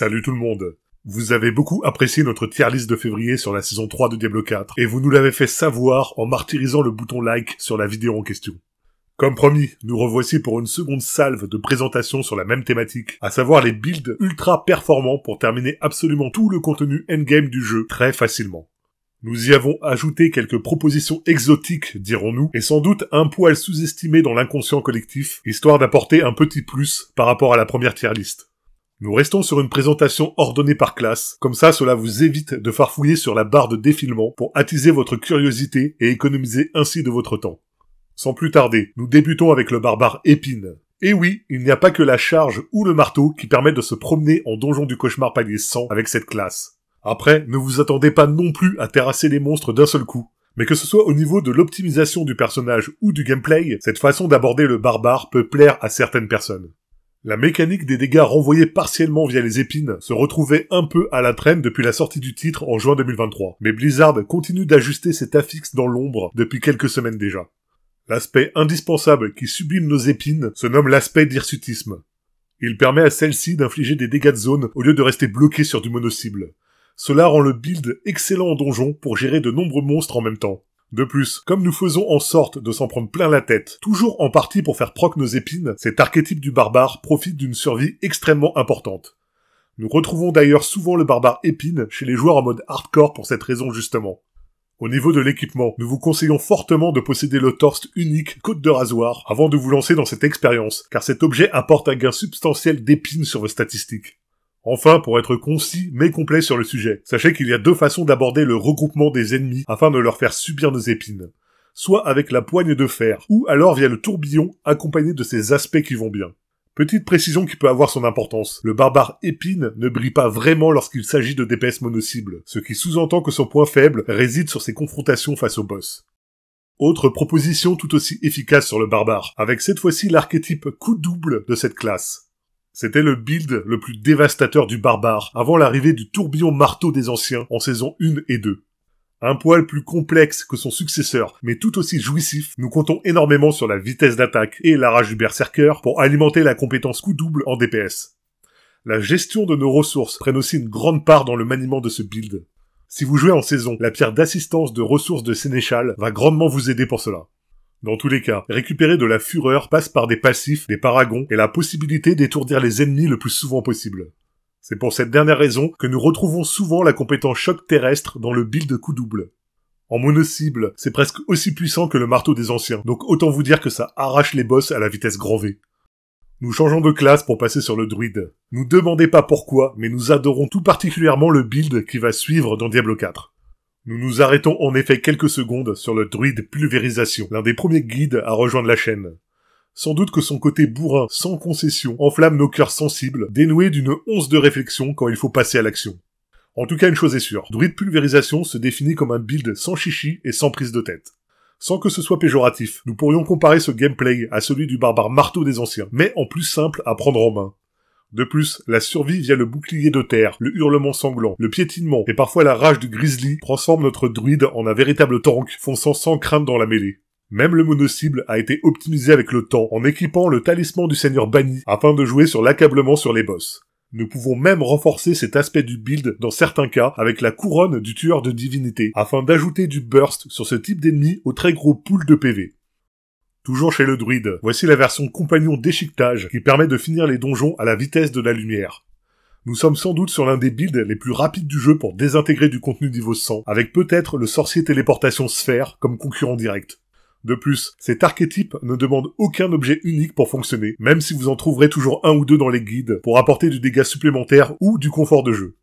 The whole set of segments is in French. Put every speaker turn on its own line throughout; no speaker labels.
Salut tout le monde Vous avez beaucoup apprécié notre tier list de février sur la saison 3 de Diablo 4, et vous nous l'avez fait savoir en martyrisant le bouton like sur la vidéo en question. Comme promis, nous revoici pour une seconde salve de présentation sur la même thématique, à savoir les builds ultra performants pour terminer absolument tout le contenu endgame du jeu très facilement. Nous y avons ajouté quelques propositions exotiques, dirons-nous, et sans doute un poil sous-estimé dans l'inconscient collectif, histoire d'apporter un petit plus par rapport à la première tier list. Nous restons sur une présentation ordonnée par classe, comme ça cela vous évite de farfouiller sur la barre de défilement pour attiser votre curiosité et économiser ainsi de votre temps. Sans plus tarder, nous débutons avec le barbare Épine. Et eh oui, il n'y a pas que la charge ou le marteau qui permettent de se promener en donjon du cauchemar palier 100 avec cette classe. Après, ne vous attendez pas non plus à terrasser les monstres d'un seul coup. Mais que ce soit au niveau de l'optimisation du personnage ou du gameplay, cette façon d'aborder le barbare peut plaire à certaines personnes. La mécanique des dégâts renvoyés partiellement via les épines se retrouvait un peu à la traîne depuis la sortie du titre en juin 2023, mais Blizzard continue d'ajuster cet affixe dans l'ombre depuis quelques semaines déjà. L'aspect indispensable qui sublime nos épines se nomme l'aspect d'hirsutisme. Il permet à celle-ci d'infliger des dégâts de zone au lieu de rester bloqué sur du mono-cible. Cela rend le build excellent en donjon pour gérer de nombreux monstres en même temps. De plus, comme nous faisons en sorte de s'en prendre plein la tête, toujours en partie pour faire proc nos épines, cet archétype du barbare profite d'une survie extrêmement importante. Nous retrouvons d'ailleurs souvent le barbare épine chez les joueurs en mode hardcore pour cette raison justement. Au niveau de l'équipement, nous vous conseillons fortement de posséder le torse unique côte de rasoir avant de vous lancer dans cette expérience, car cet objet apporte un gain substantiel d'épines sur vos statistiques. Enfin, pour être concis mais complet sur le sujet, sachez qu'il y a deux façons d'aborder le regroupement des ennemis afin de leur faire subir nos épines. Soit avec la poigne de fer, ou alors via le tourbillon accompagné de ses aspects qui vont bien. Petite précision qui peut avoir son importance. Le barbare épine ne brille pas vraiment lorsqu'il s'agit de DPS monocibles, ce qui sous-entend que son point faible réside sur ses confrontations face au boss. Autre proposition tout aussi efficace sur le barbare, avec cette fois-ci l'archétype coup double de cette classe. C'était le build le plus dévastateur du barbare, avant l'arrivée du tourbillon marteau des anciens en saison 1 et 2. Un poil plus complexe que son successeur, mais tout aussi jouissif, nous comptons énormément sur la vitesse d'attaque et la rage du berserker pour alimenter la compétence coup double en DPS. La gestion de nos ressources prenne aussi une grande part dans le maniement de ce build. Si vous jouez en saison, la pierre d'assistance de ressources de Sénéchal va grandement vous aider pour cela. Dans tous les cas, récupérer de la fureur passe par des passifs, des paragons et la possibilité d'étourdir les ennemis le plus souvent possible. C'est pour cette dernière raison que nous retrouvons souvent la compétence choc terrestre dans le build coup double. En mono-cible, c'est presque aussi puissant que le marteau des anciens, donc autant vous dire que ça arrache les boss à la vitesse grand V. Nous changeons de classe pour passer sur le druide. Nous demandez pas pourquoi, mais nous adorons tout particulièrement le build qui va suivre dans Diablo 4. Nous nous arrêtons en effet quelques secondes sur le druide Pulvérisation, l'un des premiers guides à rejoindre la chaîne. Sans doute que son côté bourrin, sans concession, enflamme nos cœurs sensibles, dénoués d'une once de réflexion quand il faut passer à l'action. En tout cas, une chose est sûre, Druide Pulvérisation se définit comme un build sans chichi et sans prise de tête. Sans que ce soit péjoratif, nous pourrions comparer ce gameplay à celui du barbare marteau des anciens, mais en plus simple à prendre en main. De plus, la survie via le bouclier de terre, le hurlement sanglant, le piétinement et parfois la rage du grizzly transforme notre druide en un véritable tank, fonçant sans crainte dans la mêlée. Même le mono-cible a été optimisé avec le temps en équipant le talisman du seigneur banni afin de jouer sur l'accablement sur les boss. Nous pouvons même renforcer cet aspect du build dans certains cas avec la couronne du tueur de divinité afin d'ajouter du burst sur ce type d'ennemi au très gros pool de PV. Toujours chez le druide, voici la version compagnon déchiquetage qui permet de finir les donjons à la vitesse de la lumière. Nous sommes sans doute sur l'un des builds les plus rapides du jeu pour désintégrer du contenu niveau 100, avec peut-être le sorcier téléportation sphère comme concurrent direct. De plus, cet archétype ne demande aucun objet unique pour fonctionner, même si vous en trouverez toujours un ou deux dans les guides pour apporter du dégât supplémentaire ou du confort de jeu.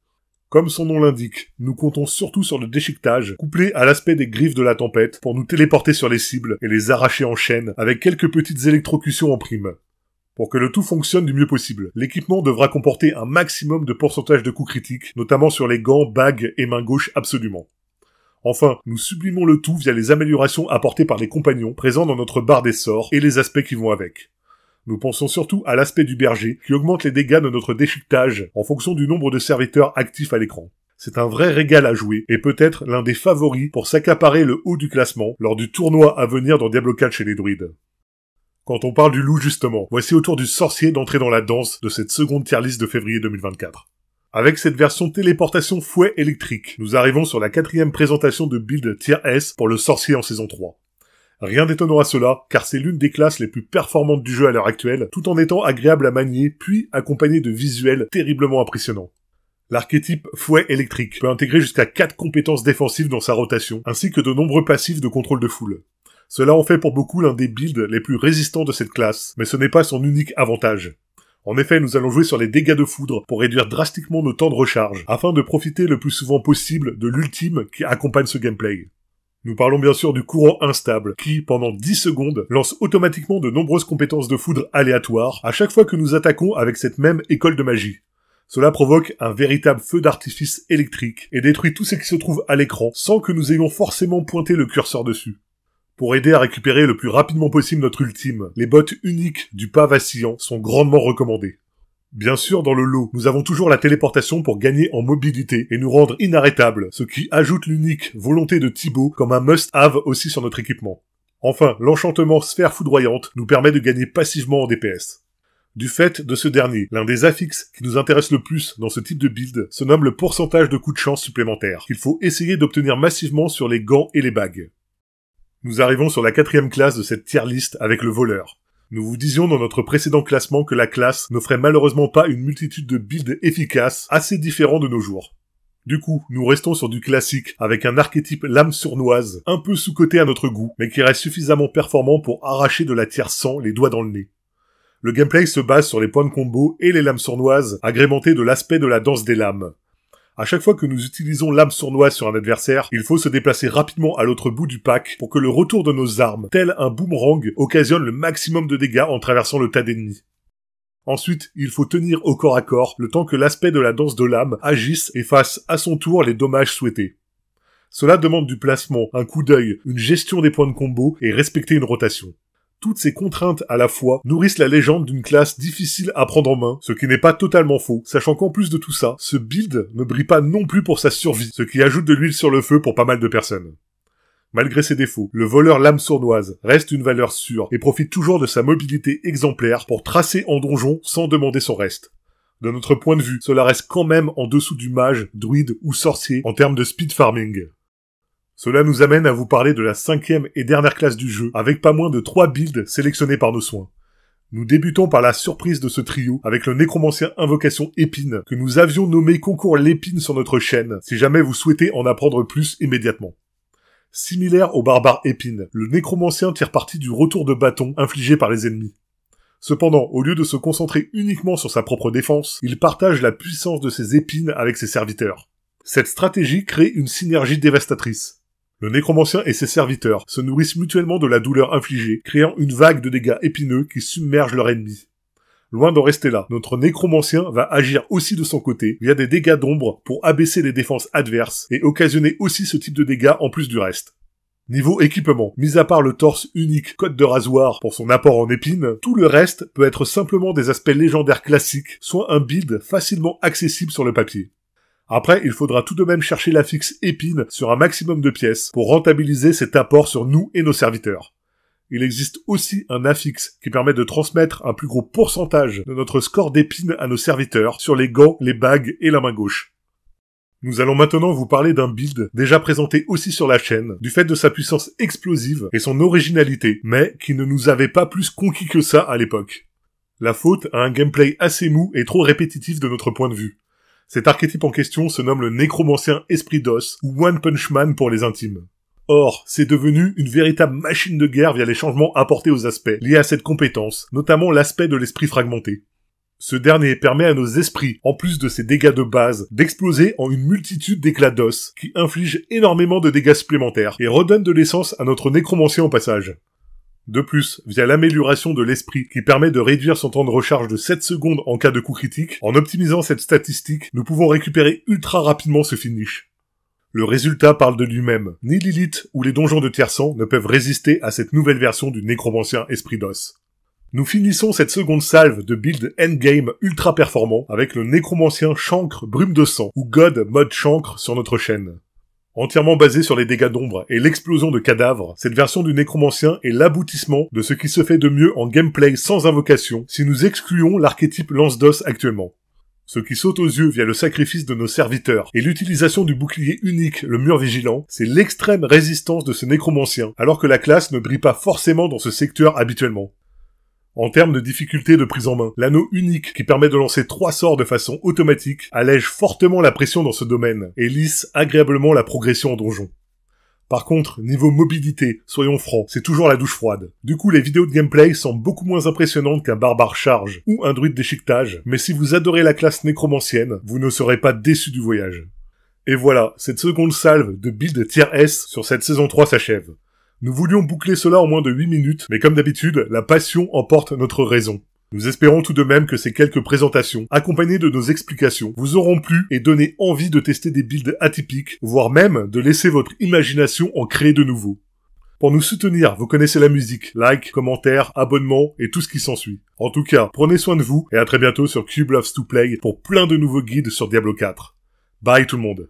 Comme son nom l'indique, nous comptons surtout sur le déchiquetage, couplé à l'aspect des griffes de la tempête, pour nous téléporter sur les cibles et les arracher en chaîne, avec quelques petites électrocutions en prime. Pour que le tout fonctionne du mieux possible, l'équipement devra comporter un maximum de pourcentage de coups critiques, notamment sur les gants, bagues et mains gauches absolument. Enfin, nous sublimons le tout via les améliorations apportées par les compagnons présents dans notre barre des sorts et les aspects qui vont avec. Nous pensons surtout à l'aspect du berger, qui augmente les dégâts de notre déchiquetage en fonction du nombre de serviteurs actifs à l'écran. C'est un vrai régal à jouer, et peut-être l'un des favoris pour s'accaparer le haut du classement lors du tournoi à venir dans Diablo 4 chez les druides. Quand on parle du loup justement, voici autour du sorcier d'entrer dans la danse de cette seconde tier list de février 2024. Avec cette version téléportation fouet électrique, nous arrivons sur la quatrième présentation de build tier S pour le sorcier en saison 3. Rien d'étonnant à cela, car c'est l'une des classes les plus performantes du jeu à l'heure actuelle, tout en étant agréable à manier, puis accompagnée de visuels terriblement impressionnants. L'archétype fouet électrique peut intégrer jusqu'à 4 compétences défensives dans sa rotation, ainsi que de nombreux passifs de contrôle de foule. Cela en fait pour beaucoup l'un des builds les plus résistants de cette classe, mais ce n'est pas son unique avantage. En effet, nous allons jouer sur les dégâts de foudre pour réduire drastiquement nos temps de recharge, afin de profiter le plus souvent possible de l'ultime qui accompagne ce gameplay. Nous parlons bien sûr du courant instable, qui, pendant 10 secondes, lance automatiquement de nombreuses compétences de foudre aléatoires à chaque fois que nous attaquons avec cette même école de magie. Cela provoque un véritable feu d'artifice électrique et détruit tout ce qui se trouve à l'écran sans que nous ayons forcément pointé le curseur dessus. Pour aider à récupérer le plus rapidement possible notre ultime, les bottes uniques du pas vacillant sont grandement recommandées. Bien sûr, dans le lot, nous avons toujours la téléportation pour gagner en mobilité et nous rendre inarrêtables, ce qui ajoute l'unique volonté de Thibaut comme un must-have aussi sur notre équipement. Enfin, l'enchantement sphère foudroyante nous permet de gagner passivement en DPS. Du fait de ce dernier, l'un des affixes qui nous intéresse le plus dans ce type de build se nomme le pourcentage de coups de chance supplémentaires, qu'il faut essayer d'obtenir massivement sur les gants et les bagues. Nous arrivons sur la quatrième classe de cette tier list avec le voleur. Nous vous disions dans notre précédent classement que la classe n'offrait malheureusement pas une multitude de builds efficaces assez différents de nos jours. Du coup, nous restons sur du classique, avec un archétype lame sournoise, un peu sous-coté à notre goût, mais qui reste suffisamment performant pour arracher de la tierce sang les doigts dans le nez. Le gameplay se base sur les points de combo et les lames sournoises, agrémentées de l'aspect de la danse des lames. À chaque fois que nous utilisons l'âme sournoise sur un adversaire, il faut se déplacer rapidement à l'autre bout du pack pour que le retour de nos armes, tel un boomerang, occasionne le maximum de dégâts en traversant le tas d'ennemis. Ensuite, il faut tenir au corps à corps le temps que l'aspect de la danse de l'âme agisse et fasse à son tour les dommages souhaités. Cela demande du placement, un coup d'œil, une gestion des points de combo et respecter une rotation. Toutes ces contraintes à la fois nourrissent la légende d'une classe difficile à prendre en main, ce qui n'est pas totalement faux, sachant qu'en plus de tout ça, ce build ne brille pas non plus pour sa survie, ce qui ajoute de l'huile sur le feu pour pas mal de personnes. Malgré ses défauts, le voleur lame sournoise reste une valeur sûre et profite toujours de sa mobilité exemplaire pour tracer en donjon sans demander son reste. De notre point de vue, cela reste quand même en dessous du mage, druide ou sorcier en termes de speed farming. Cela nous amène à vous parler de la cinquième et dernière classe du jeu, avec pas moins de trois builds sélectionnés par nos soins. Nous débutons par la surprise de ce trio avec le nécromancien Invocation Épine que nous avions nommé Concours l'Épine sur notre chaîne si jamais vous souhaitez en apprendre plus immédiatement. Similaire au barbare Épine, le nécromancien tire parti du retour de bâton infligé par les ennemis. Cependant, au lieu de se concentrer uniquement sur sa propre défense, il partage la puissance de ses épines avec ses serviteurs. Cette stratégie crée une synergie dévastatrice. Le nécromancien et ses serviteurs se nourrissent mutuellement de la douleur infligée, créant une vague de dégâts épineux qui submerge leur ennemi. Loin d'en rester là, notre nécromancien va agir aussi de son côté via des dégâts d'ombre pour abaisser les défenses adverses et occasionner aussi ce type de dégâts en plus du reste. Niveau équipement, mis à part le torse unique côte de rasoir pour son apport en épines, tout le reste peut être simplement des aspects légendaires classiques, soit un build facilement accessible sur le papier. Après, il faudra tout de même chercher la épine sur un maximum de pièces pour rentabiliser cet apport sur nous et nos serviteurs. Il existe aussi un affixe qui permet de transmettre un plus gros pourcentage de notre score d'épine à nos serviteurs sur les gants, les bagues et la main gauche. Nous allons maintenant vous parler d'un build déjà présenté aussi sur la chaîne, du fait de sa puissance explosive et son originalité, mais qui ne nous avait pas plus conquis que ça à l'époque. La faute à un gameplay assez mou et trop répétitif de notre point de vue. Cet archétype en question se nomme le nécromancien esprit d'os, ou One Punch Man pour les intimes. Or, c'est devenu une véritable machine de guerre via les changements apportés aux aspects liés à cette compétence, notamment l'aspect de l'esprit fragmenté. Ce dernier permet à nos esprits, en plus de ses dégâts de base, d'exploser en une multitude d'éclats d'os, qui infligent énormément de dégâts supplémentaires et redonnent de l'essence à notre nécromancien au passage. De plus, via l'amélioration de l'esprit qui permet de réduire son temps de recharge de 7 secondes en cas de coup critique, en optimisant cette statistique, nous pouvons récupérer ultra rapidement ce finish. Le résultat parle de lui-même. Ni Lilith ou les donjons de Tiersan ne peuvent résister à cette nouvelle version du nécromancien Esprit d'Os. Nous finissons cette seconde salve de build endgame ultra performant avec le nécromancien Chancre Brume de Sang ou God Mode Chancre sur notre chaîne. Entièrement basé sur les dégâts d'ombre et l'explosion de cadavres, cette version du nécromancien est l'aboutissement de ce qui se fait de mieux en gameplay sans invocation si nous excluons l'archétype lance-d'os actuellement. Ce qui saute aux yeux via le sacrifice de nos serviteurs et l'utilisation du bouclier unique, le mur vigilant, c'est l'extrême résistance de ce nécromancien, alors que la classe ne brille pas forcément dans ce secteur habituellement. En termes de difficulté de prise en main, l'anneau unique qui permet de lancer trois sorts de façon automatique allège fortement la pression dans ce domaine et lisse agréablement la progression en donjon. Par contre, niveau mobilité, soyons francs, c'est toujours la douche froide. Du coup, les vidéos de gameplay semblent beaucoup moins impressionnantes qu'un barbare charge ou un druide d'échiquetage, mais si vous adorez la classe nécromancienne, vous ne serez pas déçu du voyage. Et voilà, cette seconde salve de build tier S sur cette saison 3 s'achève. Nous voulions boucler cela en moins de 8 minutes, mais comme d'habitude, la passion emporte notre raison. Nous espérons tout de même que ces quelques présentations, accompagnées de nos explications, vous auront plu et donné envie de tester des builds atypiques, voire même de laisser votre imagination en créer de nouveaux. Pour nous soutenir, vous connaissez la musique, like, commentaires, abonnement et tout ce qui s'ensuit. En tout cas, prenez soin de vous et à très bientôt sur Cube Loves to Play pour plein de nouveaux guides sur Diablo 4. Bye tout le monde